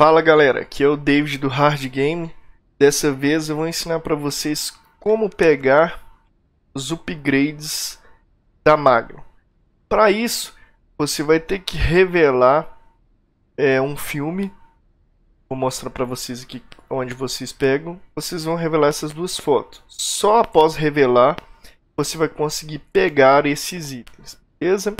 Fala galera, aqui é o David do Hard Game. Dessa vez eu vou ensinar para vocês como pegar os upgrades da Magno. Para isso, você vai ter que revelar é, um filme. Vou mostrar para vocês aqui onde vocês pegam. Vocês vão revelar essas duas fotos. Só após revelar, você vai conseguir pegar esses itens, beleza?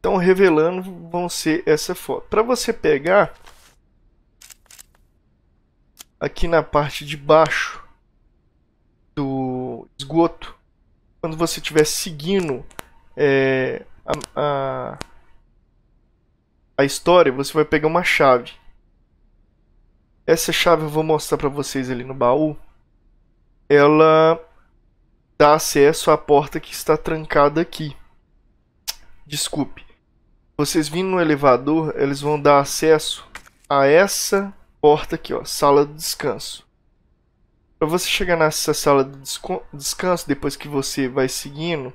estão revelando vão ser essa foto. Para você pegar aqui na parte de baixo do esgoto, quando você estiver seguindo é, a, a, a história, você vai pegar uma chave. Essa chave eu vou mostrar para vocês ali no baú. Ela dá acesso à porta que está trancada aqui. Desculpe vocês vindo no elevador, eles vão dar acesso a essa porta aqui, ó, sala de descanso. Para você chegar nessa sala de descanso, depois que você vai seguindo,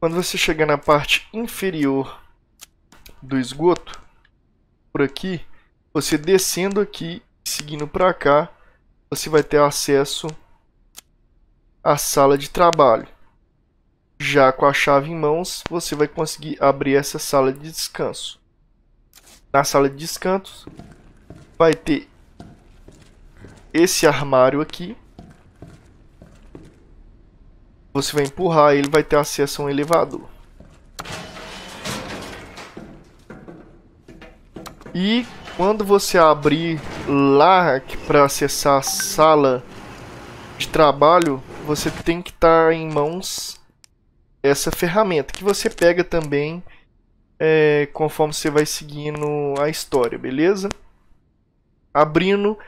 quando você chegar na parte inferior do esgoto, por aqui, você descendo aqui, seguindo para cá, você vai ter acesso à sala de trabalho. Já com a chave em mãos, você vai conseguir abrir essa sala de descanso. Na sala de descanso, vai ter esse armário aqui. Você vai empurrar, ele vai ter acesso a um elevador. E quando você abrir lá para acessar a sala de trabalho, você tem que estar tá em mãos essa ferramenta que você pega também é, conforme você vai seguindo a história, beleza? Abrindo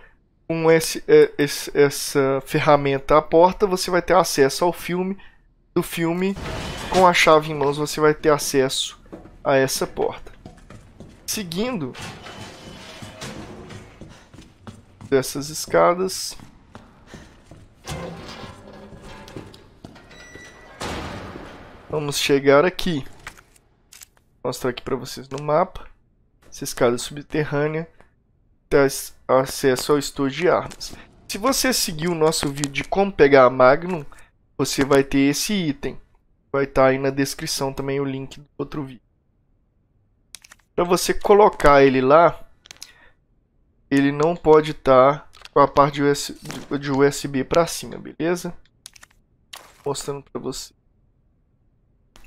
com esse, é, esse, essa ferramenta à porta, você vai ter acesso ao filme. Do filme, com a chave em mãos, você vai ter acesso a essa porta. Seguindo essas escadas, Vamos chegar aqui. Vou mostrar aqui para vocês no mapa. Essa escada subterrânea dá acesso ao estojo de armas. Se você seguir o nosso vídeo de como pegar a Magnum, você vai ter esse item. Vai estar tá aí na descrição também o link do outro vídeo. Para você colocar ele lá, ele não pode estar tá com a parte de USB, USB para cima, beleza? Mostrando para você.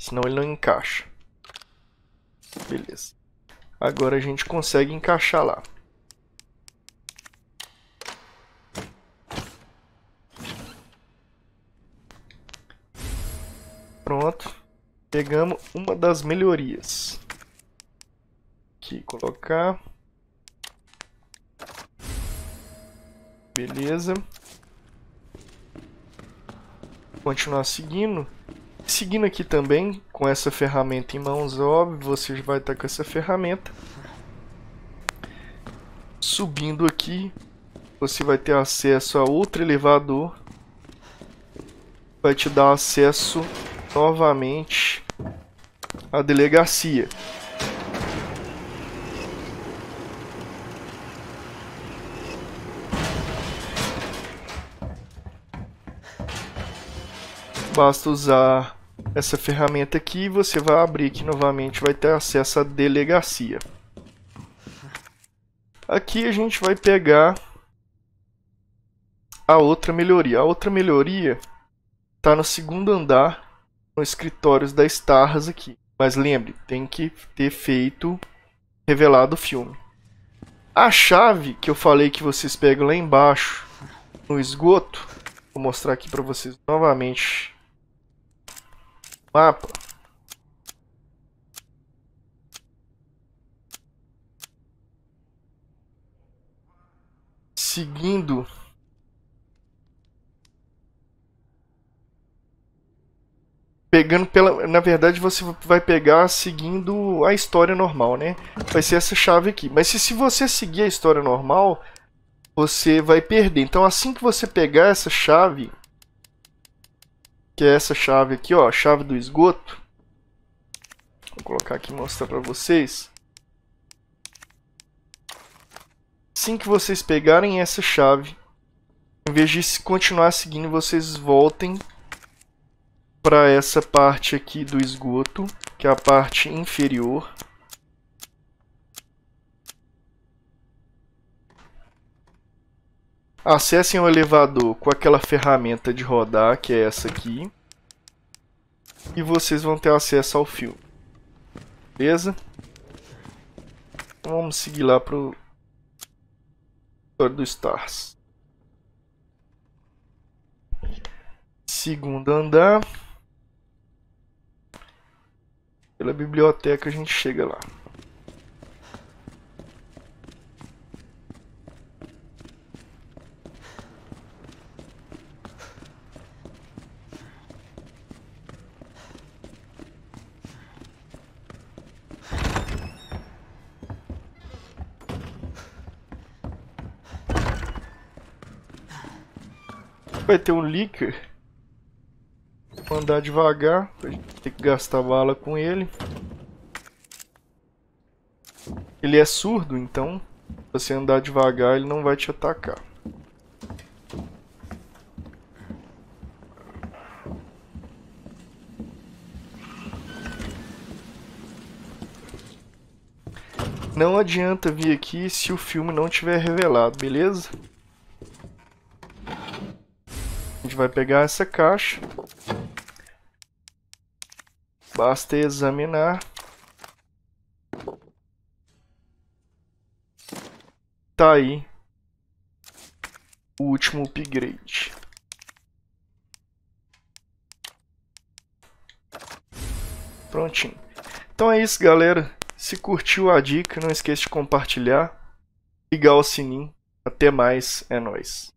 Senão ele não encaixa. Beleza. Agora a gente consegue encaixar lá. Pronto. Pegamos uma das melhorias. Aqui, colocar. Beleza. Continuar seguindo. Seguindo aqui também, com essa ferramenta em mãos, óbvio, você vai estar com essa ferramenta. Subindo aqui, você vai ter acesso a outro elevador. Vai te dar acesso novamente à delegacia. Basta usar essa ferramenta aqui e você vai abrir aqui novamente, vai ter acesso à delegacia. Aqui a gente vai pegar a outra melhoria. A outra melhoria está no segundo andar, no escritórios da Starras aqui. Mas lembre, tem que ter feito, revelado o filme. A chave que eu falei que vocês pegam lá embaixo, no esgoto, vou mostrar aqui para vocês novamente mapa seguindo pegando pela na verdade você vai pegar seguindo a história normal né vai ser essa chave aqui mas se, se você seguir a história normal você vai perder então assim que você pegar essa chave que é essa chave aqui, ó, a chave do esgoto. Vou colocar aqui e mostrar para vocês. Assim que vocês pegarem essa chave, em vez de continuar seguindo, vocês voltem para essa parte aqui do esgoto, que é a parte inferior. Acessem o elevador com aquela ferramenta de rodar, que é essa aqui. E vocês vão ter acesso ao filme. Beleza? Então, vamos seguir lá pro... História do Stars. Segundo andar. Pela biblioteca a gente chega lá. vai ter um leaker. Vou andar devagar, a gente tem que gastar bala com ele. Ele é surdo, então se você andar devagar ele não vai te atacar. Não adianta vir aqui se o filme não tiver revelado, beleza? gente vai pegar essa caixa. Basta examinar. Tá aí o último upgrade. Prontinho. Então é isso, galera. Se curtiu a dica, não esqueça de compartilhar, ligar o sininho. Até mais, é nóis.